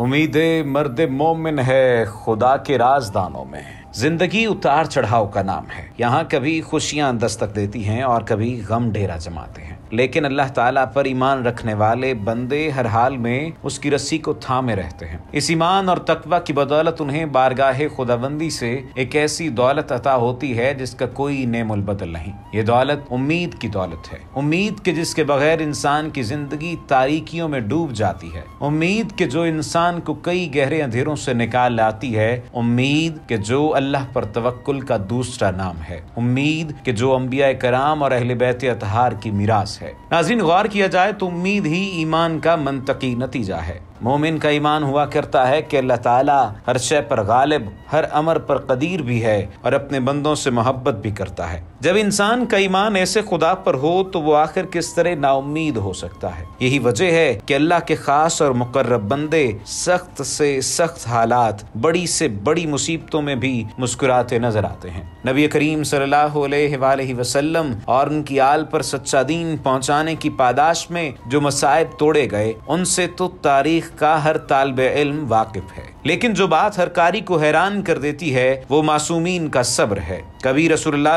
उम्मीद मर्द मोमिन है खुदा के राजदानों में जिंदगी उतार चढ़ाव का नाम है यहाँ कभी खुशियाँ दस्तक देती हैं और कभी गम डेरा जमाते हैं लेकिन अल्लाह ताला पर ईमान रखने वाले बंदे हर हाल में उसकी रस्सी को थामे रहते हैं इस ईमान और तकवा की बदौलत उन्हें बारगाह खुदाबंदी से एक ऐसी दौलत अता होती है जिसका कोई नेमुल बदल नहीं ये दौलत उम्मीद की दौलत है उम्मीद के जिसके बगैर इंसान की जिंदगी तारीखियों में डूब जाती है उम्मीद के जो इंसान को कई गहरे अंधेरों से निकाल लाती है उम्मीद के जो अल्लाह पर तवक्ल का दूसरा नाम है उम्मीद के जो अम्बिया कराम और अहल बैत अतहार की मीरास है नाजरीन गौर किया जाए तो उम्मीद ही ईमान का मनतकी नतीजा है मोमिन का ईमान हुआ करता है कि अल्लाह ताला हर शय पर गालिब हर अमर पर कदीर भी है और अपने बंदों से मोहब्बत भी करता है जब इंसान का ईमान ऐसे खुदा पर हो तो वो आखिर किस तरह नाउमीद हो सकता है यही वजह है कि अल्लाह के खास और मुकर्रब बंदे सख्त से सख्त हालात बड़ी से बड़ी मुसीबतों में भी मुस्कुराते नजर आते हैं नबी करीम सल्लल्लाहु अलैहि वसल्लम और उनकी आल पर सच्चा दीन पहुंचाने की पादाश में जो मसायब तोड़े गए उनसे तो तारीख का हर तालब इल्म वाकिफ है लेकिन जो बात हर कारी को हैरान कर देती है वो मासूमीन का सब्र है कभी रसुल्लाम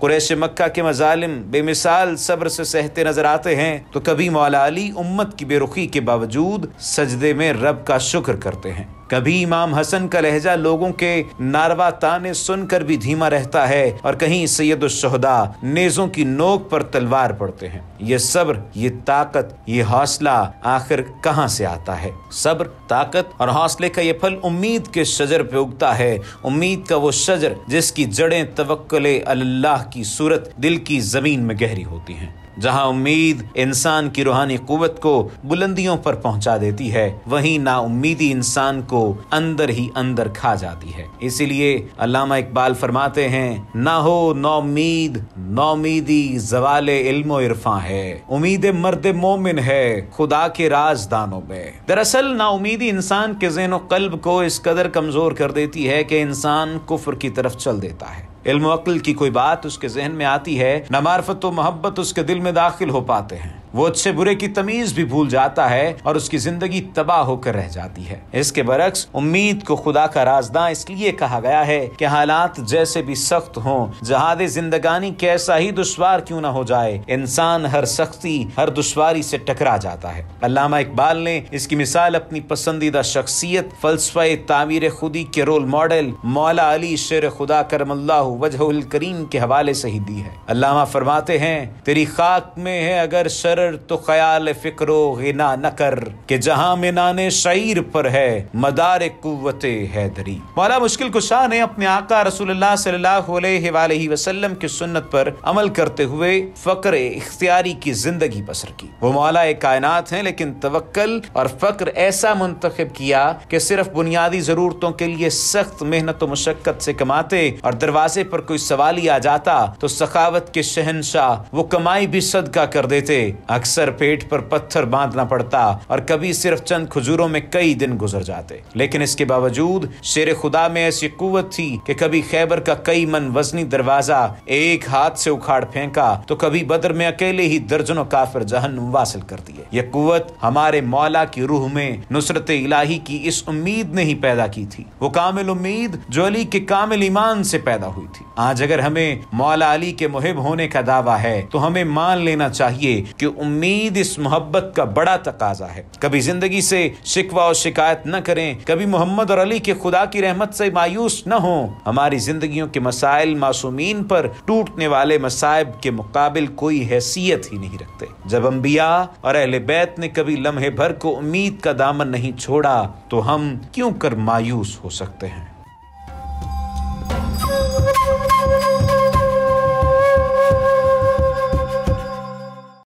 कुरैश मक्का के मजालिम बेमिसाल सब्र से सहते नजर आते हैं तो कभी मौला अली उम्मत की बेरुखी के बावजूद सजदे में रब का शुक्र करते हैं कभी इमाम हसन का लहजा लोगों के नारवा ताने सुनकर भी धीमा रहता है और कहीं शहदा नेजों की नोक पर तलवार पड़ते हैं ये सब्र ये ताकत ये हौसला आखिर कहाँ से आता है सब्र ताकत और हौसले का ये फल उम्मीद के शजर पे उगता है उम्मीद का वो शजर जिसकी जड़ें तवक्ल अल्लाह की सूरत दिल की जमीन में गहरी होती हैं जहां उम्मीद इंसान की रूहानी कुवत को बुलंदियों पर पहुंचा देती है वहीं नाउम्मीदी इंसान को अंदर ही अंदर खा जाती है इसीलिए अलामा इकबाल फरमाते हैं ना हो नौमीद नौमीदी जवाल इल्मो इरफा है उम्मीद मर्द मोमिन है खुदा के राजदानों में दरअसल नाउमीदी इंसान के जेनो कल्ब को इस कदर कमजोर कर देती है कि इंसान कुफर की तरफ चल देता है इल्म की कोई बात उसके जहन में आती है न मार्फत व मोहब्बत उसके दिल में दाखिल हो पाते हैं वो अच्छे बुरे की तमीज भी भूल जाता है और उसकी जिंदगी तबाह होकर रह जाती है इसके बरक्स उम्मीद को खुदा का राजदा इसलिए कहा गया है कि हालात जैसे भी सख्त हों जहाज जिंदगानी कैसा ही दुश्वार क्यों ना हो जाए इंसान हर सख्ती हर दुश्वारी से टकरा जाता है अलामा इकबाल ने इसकी मिसाल अपनी पसंदीदा शख्सियत फलसफा तामीर खुदी के रोल मॉडल मौला अली शेर खुदा करमल्ला वजह करीम के हवाले से ही दी है अलामा फरमाते हैं तेरी खाक में है अगर शर कर तो ख्याल फिक्रो गिना न कर के जहां मिनाने शरीर पर है मदार कुत हैदरी मौला मुश्किल कुशा ने अपने आका रसूलुल्लाह सल्लल्लाहु वसल्लम की सुन्नत पर अमल करते हुए फकर इख्तियारी की जिंदगी बसर की वो मौला कायनात है लेकिन तवक्ल और फक्र ऐसा मुंतखब किया कि सिर्फ बुनियादी जरूरतों के लिए सख्त मेहनत मशक्कत से कमाते और दरवाजे पर कोई सवाल ही आ जाता तो सखावत के शहनशाह वो कमाई भी सदका कर देते अक्सर पेट पर पत्थर बांधना पड़ता और कभी सिर्फ चंद खजूरों में कई दिन गुजर जाते लेकिन इसके बावजूद शेर खुदा में ऐसी कुवत थी कि कभी खैबर का कई मन वजनी दरवाजा एक हाथ से उखाड़ फेंका तो कभी बदर में अकेले ही दर्जनों काफिर जहनुम वासिल कर दिए यह कुत हमारे मौला की रूह में नुसरत इलाही की इस उम्मीद ने ही पैदा की थी वो कामिल उम्मीद जो अली के कामिल ईमान से पैदा हुई थी आज अगर हमें मौला अली के मुहिब होने का दावा है तो हमें मान लेना चाहिए कि उम्मीद इस मोहब्बत का बड़ा तकाजा है कभी जिंदगी से शिकवा और शिकायत न करें कभी मोहम्मद और अली के खुदा की रहमत से मायूस न हो हमारी जिंदगी के मसाइल मासूमीन पर टूटने वाले मसाइब के मुकाबिल कोई हैसियत ही नहीं रखते जब अम्बिया और अहल बैत ने कभी लम्हे भर को उम्मीद का दामन नहीं छोड़ा तो हम क्यों कर मायूस हो सकते हैं